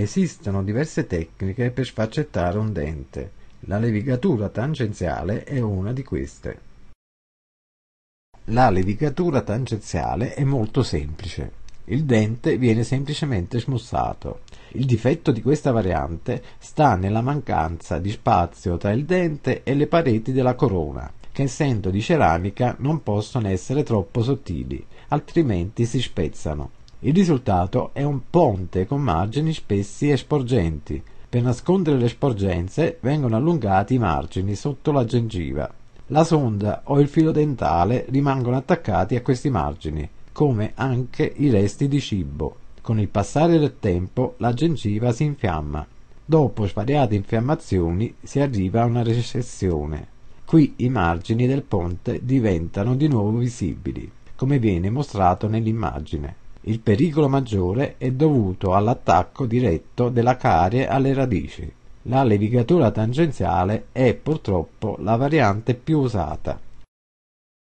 Esistono diverse tecniche per sfaccettare un dente. La levigatura tangenziale è una di queste. La levigatura tangenziale è molto semplice. Il dente viene semplicemente smussato. Il difetto di questa variante sta nella mancanza di spazio tra il dente e le pareti della corona, che essendo di ceramica non possono essere troppo sottili, altrimenti si spezzano il risultato è un ponte con margini spessi e sporgenti. Per nascondere le sporgenze vengono allungati i margini sotto la gengiva. La sonda o il filo dentale rimangono attaccati a questi margini, come anche i resti di cibo. Con il passare del tempo la gengiva si infiamma. Dopo svariate infiammazioni si arriva a una recessione. Qui i margini del ponte diventano di nuovo visibili, come viene mostrato nell'immagine. Il pericolo maggiore è dovuto all'attacco diretto della carie alle radici; la levigatura tangenziale è purtroppo la variante più usata.